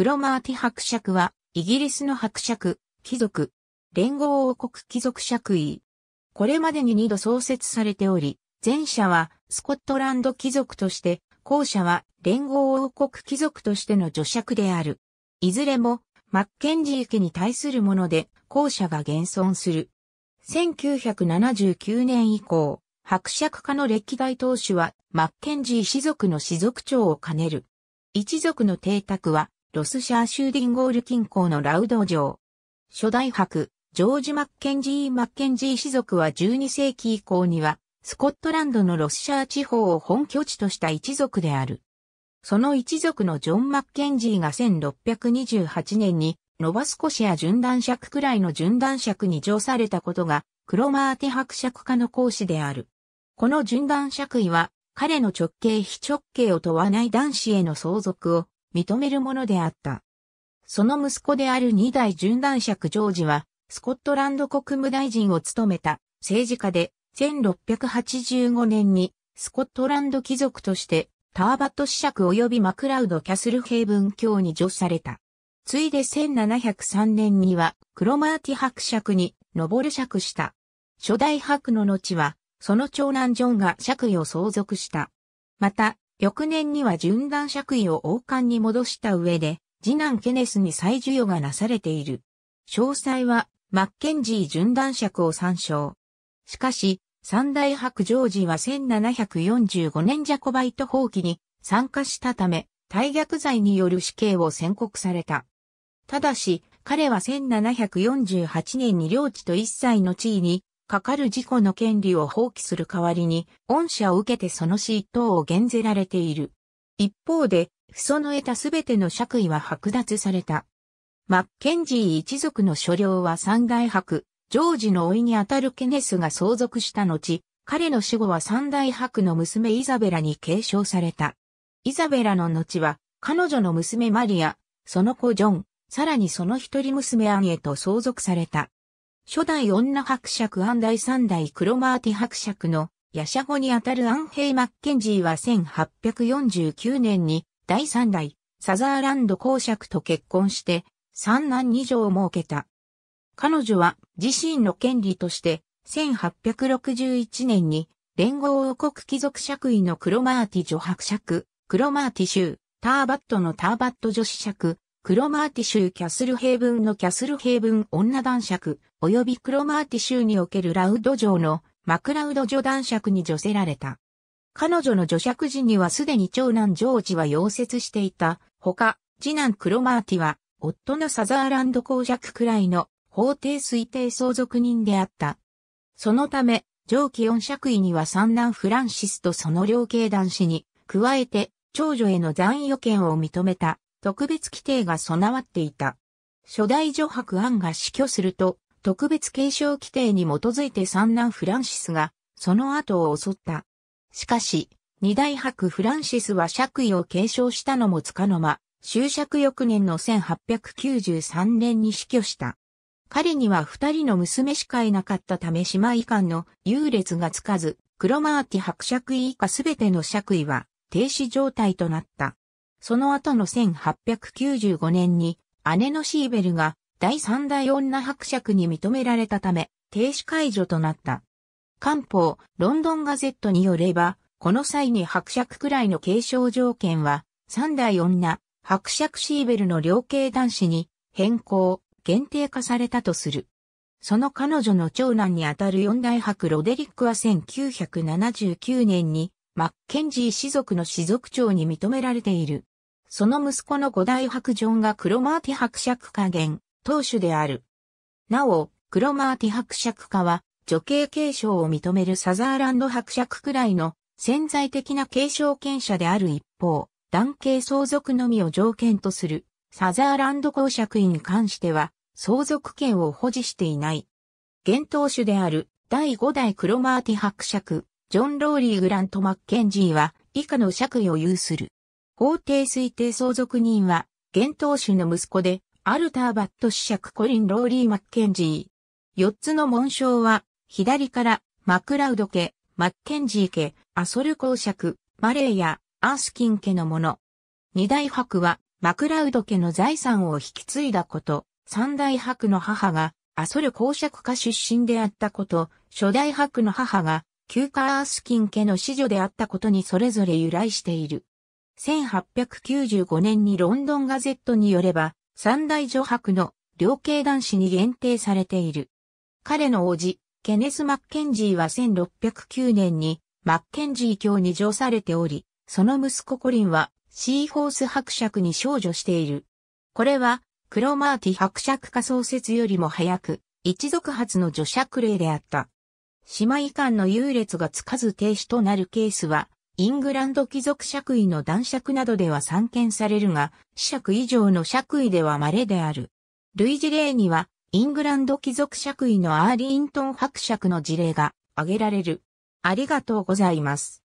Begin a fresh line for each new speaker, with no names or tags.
クロマーティ伯爵は、イギリスの伯爵、貴族、連合王国貴族爵位。これまでに2度創設されており、前者はスコットランド貴族として、後者は連合王国貴族としての女爵である。いずれも、マッケンジー家に対するもので、後者が現存する。1979年以降、伯爵家の歴代当主は、マッケンジー氏族の氏族長を兼ねる。一族の邸宅は、ロスシャーシューディンゴール近郊のラウド城。初代伯、ジョージ・マッケンジー・マッケンジー氏族は12世紀以降には、スコットランドのロスシャー地方を本拠地とした一族である。その一族のジョン・マッケンジーが1628年に、ノバスコシア順断尺くらいの順断尺に上されたことが、クロマーテ伯爵家の講師である。この順断尺位は、彼の直系非直系を問わない男子への相続を、認めるものであった。その息子である二代準男爵ジョージは、スコットランド国務大臣を務めた政治家で、1685年にスコットランド貴族として、ターバット子爵及びマクラウド・キャスルヘイブン卿に除された。ついで1703年には、クロマーティ伯爵に上る爵した。初代伯の後は、その長男ジョンが爵位を相続した。また、翌年には順男爵位を王冠に戻した上で、次男ケネスに再授与がなされている。詳細は、マッケンジー順男爵を参照。しかし、三大白ジョージは1745年ジャコバイト放棄に参加したため、大逆罪による死刑を宣告された。ただし、彼は1748年に領地と一切の地位にかかる事故の権利を放棄する代わりに、恩赦を受けてその死等を減ぜられている。一方で、不祖の得たすべての爵位は剥奪された。マッケンジー一族の所領は三大伯、ジョージの甥にあたるケネスが相続した後、彼の死後は三大伯の娘イザベラに継承された。イザベラの後は、彼女の娘マリア、その子ジョン、さらにその一人娘アニエと相続された。初代女伯爵アン第三代クロマーティ伯爵のヤシャゴにあたるアンヘイ・マッケンジーは1849年に第三代サザーランド公爵と結婚して三男二女を設けた。彼女は自身の権利として1861年に連合王国貴族爵位のクロマーティ女伯爵、クロマーティ州、ターバットのターバット女子爵、クロマーティ州キャスルヘイブンのキャスルヘイブン女男爵、及びクロマーティ州におけるラウド城のマクラウド女男爵に除せられた。彼女の助爵時にはすでに長男ジョージは溶接していた。他、次男クロマーティは、夫のサザーランド公爵くらいの法定推定相続人であった。そのため、上記四爵位には三男フランシスとその両系男子に、加えて、長女への残余権を認めた特別規定が備わっていた。初代女白案が死去すると、特別継承規定に基づいて三男フランシスが、その後を襲った。しかし、二代白フランシスは爵位を継承したのもつかの間、終爵翌年の1893年に死去した。彼には二人の娘しかいなかったため姉妹間の優劣がつかず、クロマーティ伯爵位以下すべての爵位は停止状態となった。その後の1895年に姉のシーベルが第三代女伯爵に認められたため停止解除となった。官報ロンドンガゼットによれば、この際に伯爵くらいの継承条件は三代女伯爵シーベルの両系男子に変更、限定化されたとする。その彼女の長男にあたる四代伯ロデリックは1979年にマッケンジー氏族の氏族長に認められている。その息子の五代白ジョンがマーティ伯爵家元、当主である。なお、クロマーティ伯爵家は、女系継承を認めるサザーランド伯爵くらいの潜在的な継承権者である一方、男系相続のみを条件とするサザーランド公爵院に関しては、相続権を保持していない。現当主である第5代クロマーティ伯爵、ジョン・ローリー・グラント・マッケンジーは、以下の爵位を有する。法定推定相続人は、現当主の息子で、アルターバット子爵コリン・ローリー・マッケンジー。四つの紋章は、左から、マクラウド家、マッケンジー家、アソル公爵、マレーや、アースキン家のもの。二大伯は、マクラウド家の財産を引き継いだこと、三大伯の母が、アソル公爵家出身であったこと、初代伯の母が、旧家アースキン家の子女であったことにそれぞれ由来している。1895年にロンドンガゼットによれば、三大女白の両系男子に限定されている。彼の王子、ケネス・マッケンジーは1609年にマッケンジー教に乗されており、その息子コリンはシーホース伯爵に少女している。これはクロマーティ伯爵化創設よりも早く、一族発の女爵例であった。姉妹間の優劣がつかず停止となるケースはイングランド貴族爵位の男爵などでは散見されるが、子爵以上の爵位では稀である。類似例には、イングランド貴族爵位のアーリントン伯爵の事例が挙げられる。ありがとうございます。